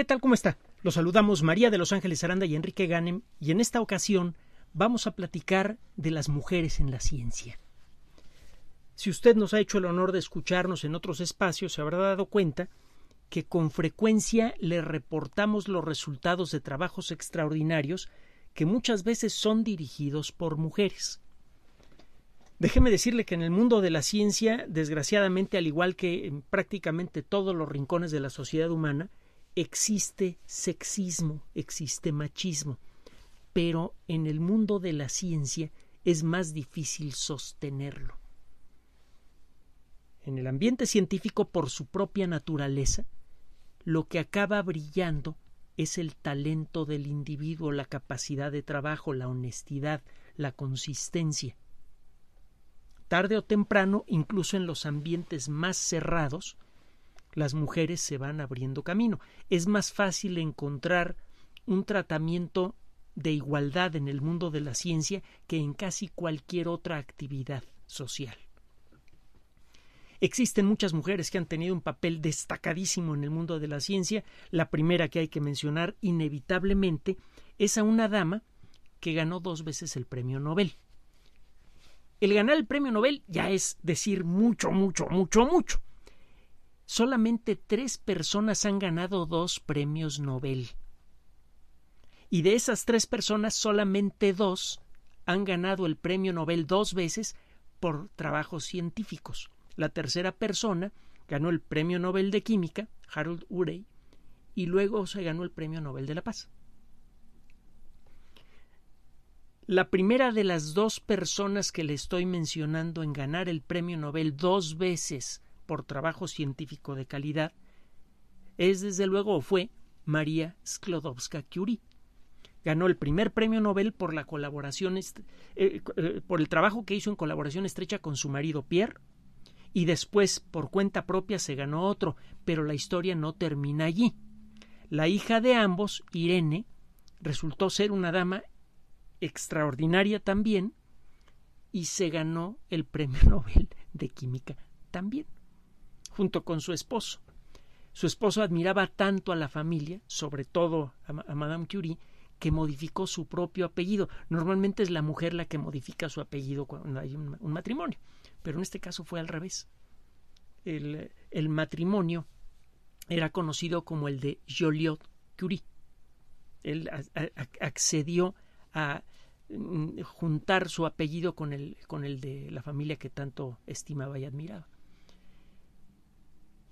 ¿Qué tal? ¿Cómo está? Los saludamos María de Los Ángeles Aranda y Enrique Ganem y en esta ocasión vamos a platicar de las mujeres en la ciencia. Si usted nos ha hecho el honor de escucharnos en otros espacios, se habrá dado cuenta que con frecuencia le reportamos los resultados de trabajos extraordinarios que muchas veces son dirigidos por mujeres. Déjeme decirle que en el mundo de la ciencia, desgraciadamente, al igual que en prácticamente todos los rincones de la sociedad humana, existe sexismo, existe machismo, pero en el mundo de la ciencia es más difícil sostenerlo. En el ambiente científico, por su propia naturaleza, lo que acaba brillando es el talento del individuo, la capacidad de trabajo, la honestidad, la consistencia. Tarde o temprano, incluso en los ambientes más cerrados, las mujeres se van abriendo camino. Es más fácil encontrar un tratamiento de igualdad en el mundo de la ciencia que en casi cualquier otra actividad social. Existen muchas mujeres que han tenido un papel destacadísimo en el mundo de la ciencia. La primera que hay que mencionar inevitablemente es a una dama que ganó dos veces el premio Nobel. El ganar el premio Nobel ya es decir mucho, mucho, mucho, mucho solamente tres personas han ganado dos premios Nobel. Y de esas tres personas, solamente dos han ganado el premio Nobel dos veces por trabajos científicos. La tercera persona ganó el premio Nobel de Química, Harold Urey, y luego se ganó el premio Nobel de la Paz. La primera de las dos personas que le estoy mencionando en ganar el premio Nobel dos veces por trabajo científico de calidad es desde luego o fue María Sklodowska-Curie. Ganó el primer premio Nobel por la colaboración eh, eh, por el trabajo que hizo en colaboración estrecha con su marido Pierre y después por cuenta propia se ganó otro, pero la historia no termina allí. La hija de ambos, Irene, resultó ser una dama extraordinaria también y se ganó el premio Nobel de Química también junto con su esposo. Su esposo admiraba tanto a la familia, sobre todo a, Madame Curie, que modificó su propio apellido. Normalmente es la mujer la que modifica su apellido cuando hay un, matrimonio, pero en este caso fue al revés. El, matrimonio era conocido como el de Joliot Curie. Él accedió a mm, juntar su apellido con el de la familia que tanto estimaba y admiraba.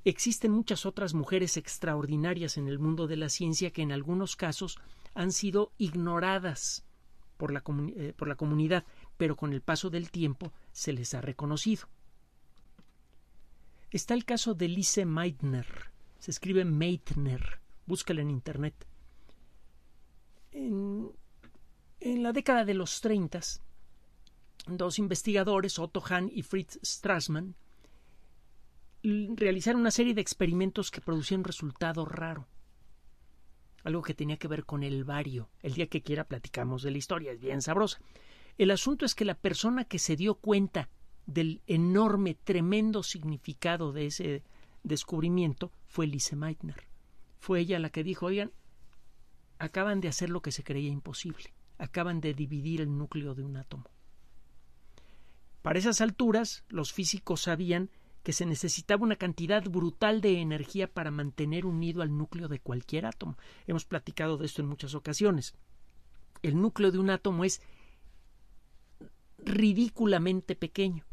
Existen muchas otras mujeres extraordinarias en el mundo de la ciencia que en algunos casos han sido ignoradas eh, por la, comunidad, pero con el paso del tiempo se les ha reconocido. Está el caso de Lise Meitner. Se escribe Meitner. Búscala en internet. En, en la década de los 30, dos investigadores, Otto Hahn y Fritz Strassmann, realizar una serie de experimentos que producían resultado raro. Algo que tenía que ver con el vario. El día que quiera platicamos de la historia, es bien sabrosa. El asunto es que la persona que se dio cuenta del enorme, tremendo significado de ese descubrimiento fue Lise Meitner. Fue ella la que dijo, oigan, acaban de hacer lo que se creía imposible. Acaban de dividir el núcleo de un átomo. Para esas alturas, los físicos sabían que se necesitaba una cantidad brutal de energía para mantener unido al núcleo de cualquier átomo. Hemos platicado de esto en muchas ocasiones. El núcleo de un átomo es ridículamente pequeño,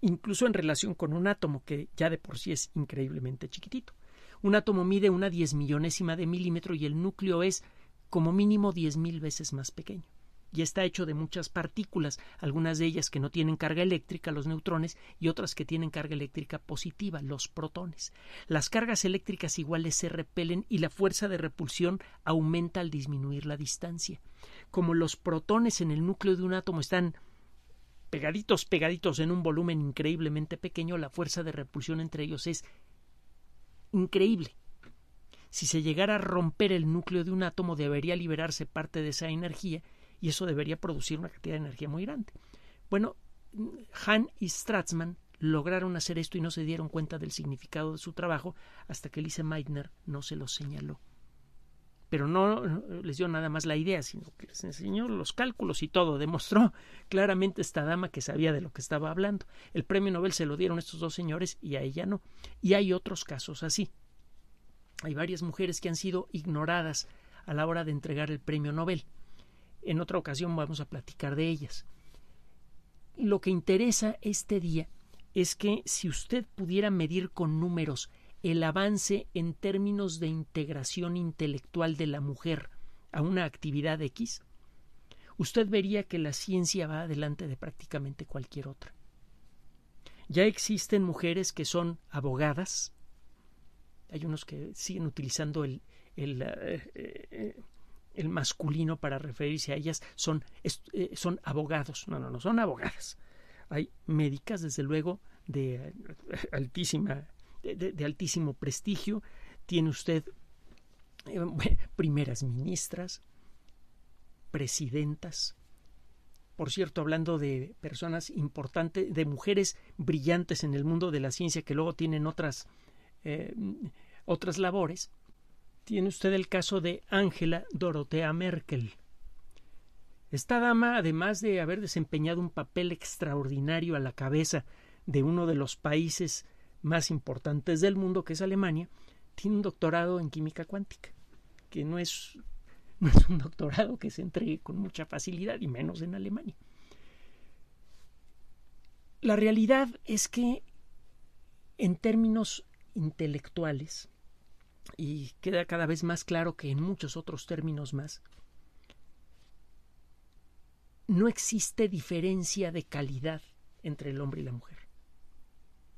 incluso en relación con un átomo que ya de por sí es increíblemente chiquitito. Un átomo mide una diez millonésima de milímetro y el núcleo es como mínimo diez mil veces más pequeño y está hecho de muchas partículas, algunas de ellas que no tienen carga eléctrica, los neutrones, y otras que tienen carga eléctrica positiva, los protones. Las cargas eléctricas iguales se repelen y la fuerza de repulsión aumenta al disminuir la distancia. Como los protones en el núcleo de un átomo están pegaditos, pegaditos en un volumen increíblemente pequeño, la fuerza de repulsión entre ellos es increíble. Si se llegara a romper el núcleo de un átomo, debería liberarse parte de esa energía y eso debería producir una cantidad de energía muy grande. Bueno, Hahn y Stratzman lograron hacer esto y no se dieron cuenta del significado de su trabajo hasta que Lise Meitner no se lo señaló. Pero no les dio nada más la idea, sino que les enseñó los cálculos y todo. Demostró claramente esta dama que sabía de lo que estaba hablando. El premio Nobel se lo dieron estos dos señores y a ella no. Y hay otros casos así. Hay varias mujeres que han sido ignoradas a la hora de entregar el premio Nobel. En otra ocasión vamos a platicar de ellas. Lo que interesa este día es que si usted pudiera medir con números el avance en términos de integración intelectual de la mujer a una actividad X, usted vería que la ciencia va adelante de prácticamente cualquier otra. Ya existen mujeres que son abogadas, hay unos que siguen utilizando el, el, eh, eh, el masculino para referirse a ellas son, eh, son abogados. No, no, no, son abogadas. Hay médicas, desde luego, de, eh, altísima, de, altísimo prestigio. Tiene usted eh, primeras ministras, presidentas. Por cierto, hablando de personas importantes, de mujeres brillantes en el mundo de la ciencia que luego tienen otras, otras labores, tiene usted el caso de Ángela Dorotea Merkel. Esta dama, además de haber desempeñado un papel extraordinario a la cabeza de uno de los países más importantes del mundo, que es Alemania, tiene un doctorado en química cuántica, que no es, no es un doctorado que se entregue con mucha facilidad, y menos en Alemania. La realidad es que, en términos intelectuales, y queda cada vez más claro que en muchos otros términos más, no existe diferencia de calidad entre el hombre y la mujer.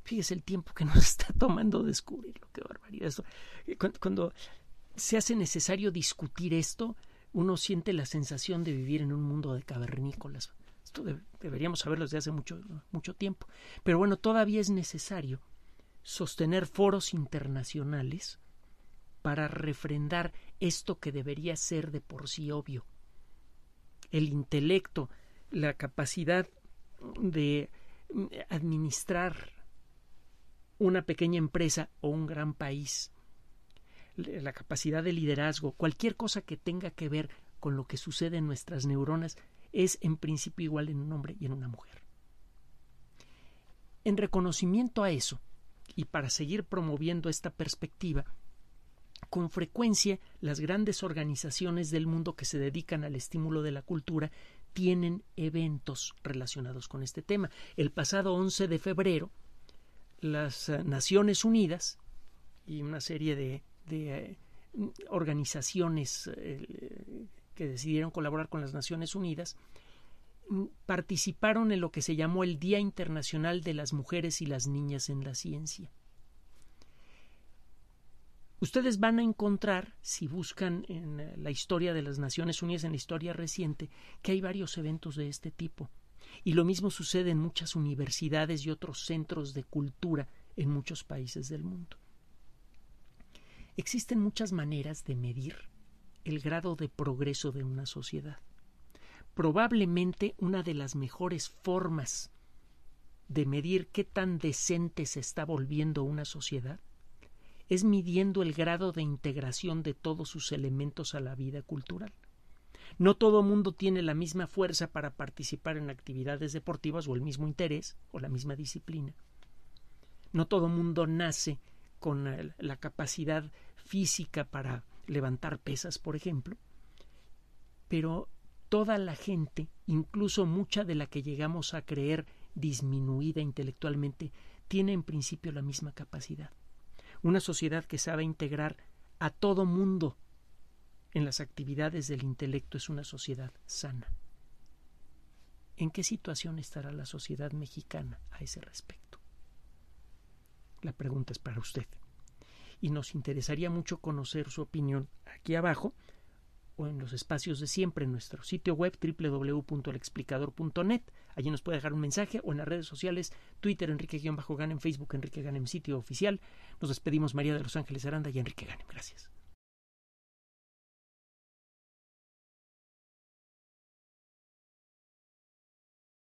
Fíjese el tiempo que nos está tomando descubrirlo, qué barbaridad. Esto. Cuando, se hace necesario discutir esto, uno siente la sensación de vivir en un mundo de cavernícolas. Esto deberíamos saberlo desde hace mucho, mucho tiempo. Pero bueno, todavía es necesario sostener foros internacionales para refrendar esto que debería ser de por sí obvio. El intelecto, la capacidad de mm, administrar una pequeña empresa o un gran país, la capacidad de liderazgo, cualquier cosa que tenga que ver con lo que sucede en nuestras neuronas, es en principio igual en un hombre y en una mujer. En reconocimiento a eso, y para seguir promoviendo esta perspectiva, con frecuencia las grandes organizaciones del mundo que se dedican al estímulo de la cultura tienen eventos relacionados con este tema. El pasado 11 de febrero, las eh, Naciones Unidas y una serie de, de eh, organizaciones eh, que decidieron colaborar con las Naciones Unidas mm, participaron en lo que se llamó el Día Internacional de las Mujeres y las Niñas en la Ciencia ustedes van a encontrar, si buscan en eh, la historia de las Naciones Unidas, en la historia reciente, que hay varios eventos de este tipo. Y lo mismo sucede en muchas universidades y otros centros de cultura en muchos países del mundo. Existen muchas maneras de medir el grado de progreso de una sociedad. Probablemente una de las mejores formas de medir qué tan decente se está volviendo una sociedad es midiendo el grado de integración de todos sus elementos a la vida cultural. No todo mundo tiene la misma fuerza para participar en actividades deportivas o el mismo interés o la misma disciplina. No todo mundo nace con la capacidad física para levantar pesas, por ejemplo, pero toda la gente, incluso mucha de la que llegamos a creer disminuida intelectualmente, tiene en principio la misma capacidad una sociedad que sabe integrar a todo mundo en las actividades del intelecto es una sociedad sana. ¿En qué situación estará la sociedad mexicana a ese respecto? La pregunta es para usted. Y nos interesaría mucho conocer su opinión aquí abajo o en los espacios de siempre en nuestro sitio web www.alexplicador.net. Allí nos puede dejar un mensaje o en las redes sociales Twitter Enrique-Ganem, Facebook Enrique Ganem, sitio oficial. Nos despedimos María de los Ángeles Aranda y Enrique Ganem. Gracias.